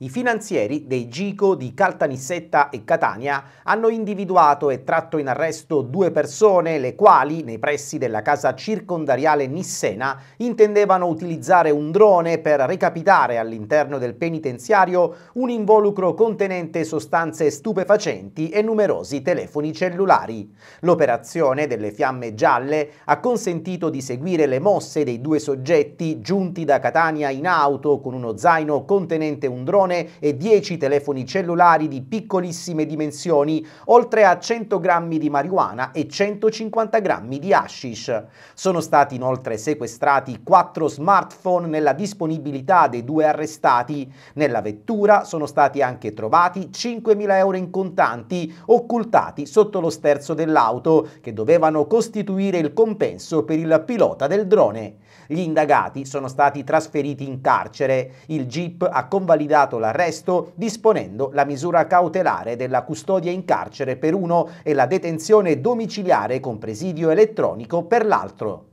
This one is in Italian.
I finanzieri dei Gico di Caltanissetta e Catania hanno individuato e tratto in arresto due persone, le quali, nei pressi della casa circondariale Nissena, intendevano utilizzare un drone per recapitare all'interno del penitenziario un involucro contenente sostanze stupefacenti e numerosi telefoni cellulari. L'operazione delle fiamme gialle ha consentito di seguire le mosse dei due soggetti giunti da Catania in auto con uno zaino contenente un drone televisione e 10 telefoni cellulari di piccolissime dimensioni, oltre a 100 grammi di marijuana e 150 grammi di hashish. Sono stati inoltre sequestrati 4 smartphone nella disponibilità dei due arrestati. Nella vettura sono stati anche trovati 5.000 euro in contanti occultati sotto lo sterzo dell'auto che dovevano costituire il compenso per il pilota del drone. Gli indagati sono stati trasferiti in carcere. Il GIP ha convalidato effettuato l'arresto disponendo la misura cautelare della custodia in carcere per uno e la detenzione domiciliare con presidio elettronico per l'altro.